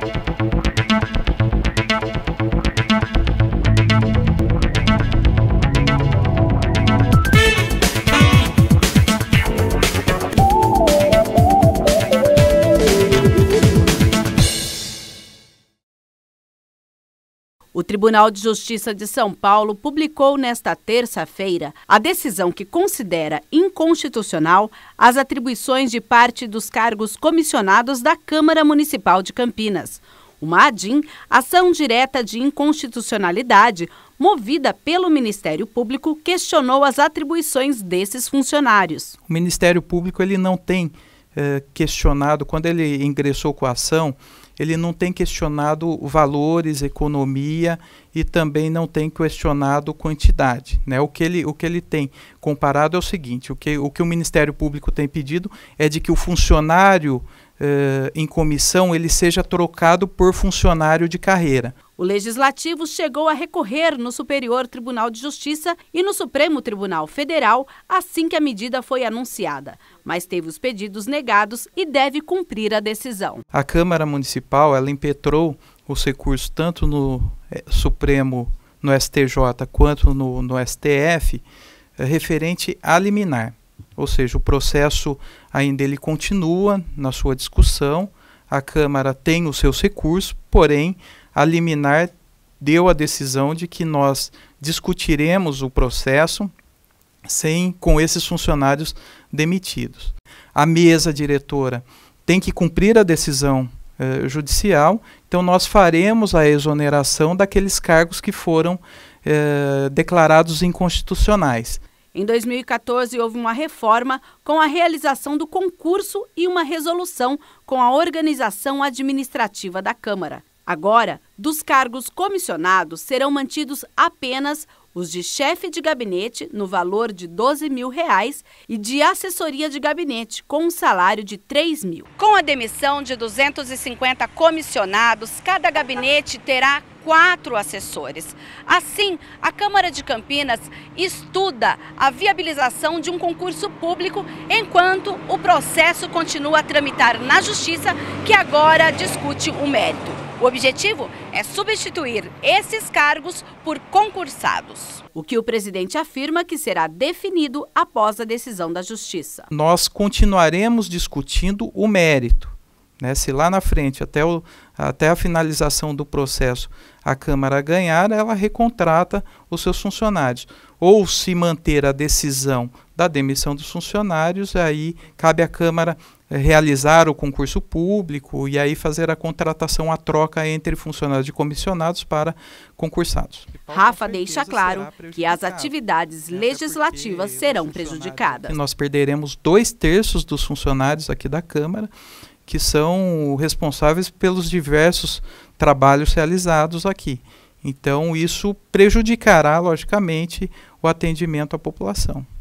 thank you O Tribunal de Justiça de São Paulo publicou nesta terça-feira a decisão que considera inconstitucional as atribuições de parte dos cargos comissionados da Câmara Municipal de Campinas. Uma ADIM, ação direta de inconstitucionalidade, movida pelo Ministério Público, questionou as atribuições desses funcionários. O Ministério Público ele não tem é, questionado, quando ele ingressou com a ação, ele não tem questionado valores, economia e também não tem questionado quantidade. Né? O, que ele, o que ele tem comparado é o seguinte: o que o, que o Ministério Público tem pedido é de que o funcionário eh, em comissão ele seja trocado por funcionário de carreira. O legislativo chegou a recorrer no Superior Tribunal de Justiça e no Supremo Tribunal Federal assim que a medida foi anunciada, mas teve os pedidos negados e deve cumprir a decisão. A Câmara Municipal ela impetrou os recursos tanto no eh, Supremo, no STJ quanto no, no STF eh, referente a liminar ou seja, o processo ainda ele continua na sua discussão, a Câmara tem os seus recursos, porém a liminar deu a decisão de que nós discutiremos o processo sem com esses funcionários demitidos. A mesa diretora tem que cumprir a decisão eh, judicial, então nós faremos a exoneração daqueles cargos que foram eh, declarados inconstitucionais. Em 2014, houve uma reforma com a realização do concurso e uma resolução com a organização administrativa da Câmara. Agora, dos cargos comissionados serão mantidos apenas os de chefe de gabinete, no valor de 12 mil reais, e de assessoria de gabinete, com um salário de 3 mil. Com a demissão de 250 comissionados, cada gabinete terá quatro assessores. Assim, a Câmara de Campinas estuda a viabilização de um concurso público enquanto o processo continua a tramitar na Justiça, que agora discute o mérito. O objetivo é substituir esses cargos por concursados. O que o presidente afirma que será definido após a decisão da Justiça. Nós continuaremos discutindo o mérito né? Se lá na frente, até, o, até a finalização do processo, a Câmara ganhar, ela recontrata os seus funcionários. Ou se manter a decisão da demissão dos funcionários, aí cabe à Câmara eh, realizar o concurso público e aí fazer a contratação, a troca entre funcionários de comissionados para concursados. Rafa deixa claro que as atividades legislativas serão prejudicadas. Nós perderemos dois terços dos funcionários aqui da Câmara que são responsáveis pelos diversos trabalhos realizados aqui. Então, isso prejudicará, logicamente, o atendimento à população.